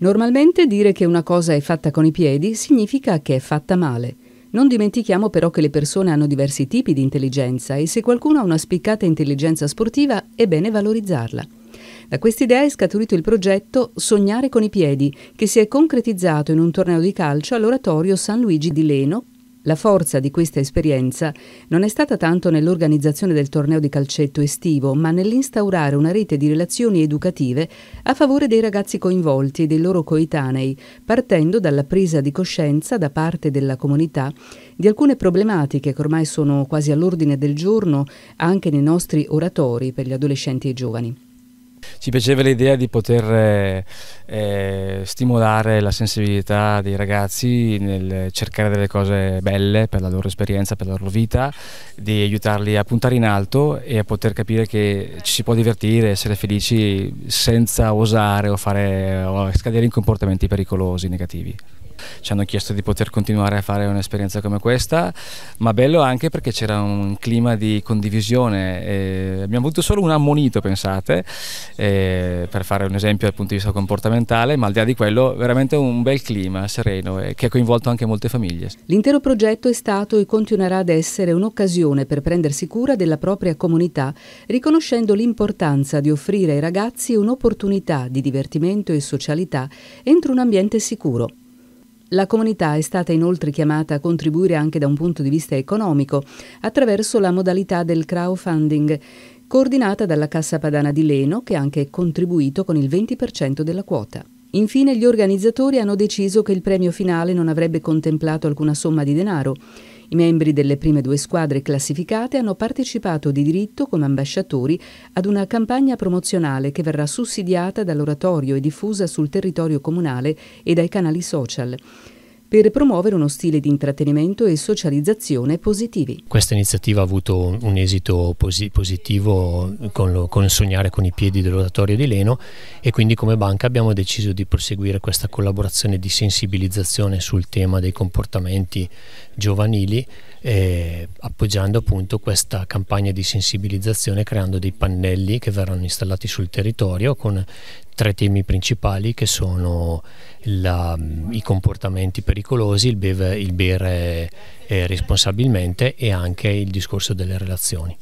Normalmente dire che una cosa è fatta con i piedi significa che è fatta male. Non dimentichiamo però che le persone hanno diversi tipi di intelligenza e se qualcuno ha una spiccata intelligenza sportiva è bene valorizzarla. Da quest'idea è scaturito il progetto Sognare con i piedi, che si è concretizzato in un torneo di calcio all'oratorio San Luigi di Leno la forza di questa esperienza non è stata tanto nell'organizzazione del torneo di calcetto estivo, ma nell'instaurare una rete di relazioni educative a favore dei ragazzi coinvolti e dei loro coetanei, partendo dalla presa di coscienza da parte della comunità di alcune problematiche che ormai sono quasi all'ordine del giorno anche nei nostri oratori per gli adolescenti e i giovani ci piaceva l'idea di poter eh, eh, stimolare la sensibilità dei ragazzi nel cercare delle cose belle per la loro esperienza, per la loro vita, di aiutarli a puntare in alto e a poter capire che ci si può divertire, essere felici senza osare o, fare, o scadere in comportamenti pericolosi, negativi ci hanno chiesto di poter continuare a fare un'esperienza come questa, ma bello anche perché c'era un clima di condivisione. Eh, abbiamo avuto solo un ammonito, pensate, eh, eh, per fare un esempio dal punto di vista comportamentale, ma al di là di quello veramente un bel clima sereno eh, che ha coinvolto anche molte famiglie. L'intero progetto è stato e continuerà ad essere un'occasione per prendersi cura della propria comunità, riconoscendo l'importanza di offrire ai ragazzi un'opportunità di divertimento e socialità entro un ambiente sicuro. La comunità è stata inoltre chiamata a contribuire anche da un punto di vista economico, attraverso la modalità del crowdfunding, coordinata dalla Cassa Padana di Leno che ha anche contribuito con il 20% della quota. Infine gli organizzatori hanno deciso che il premio finale non avrebbe contemplato alcuna somma di denaro. I membri delle prime due squadre classificate hanno partecipato di diritto come ambasciatori ad una campagna promozionale che verrà sussidiata dall'oratorio e diffusa sul territorio comunale e dai canali social per promuovere uno stile di intrattenimento e socializzazione positivi. Questa iniziativa ha avuto un esito positivo con, lo, con Sognare con i piedi dell'oratorio di Leno e quindi come banca abbiamo deciso di proseguire questa collaborazione di sensibilizzazione sul tema dei comportamenti giovanili eh, appoggiando appunto questa campagna di sensibilizzazione creando dei pannelli che verranno installati sul territorio con tre temi principali che sono la, i comportamenti pericolosi, il, beve, il bere eh, responsabilmente e anche il discorso delle relazioni.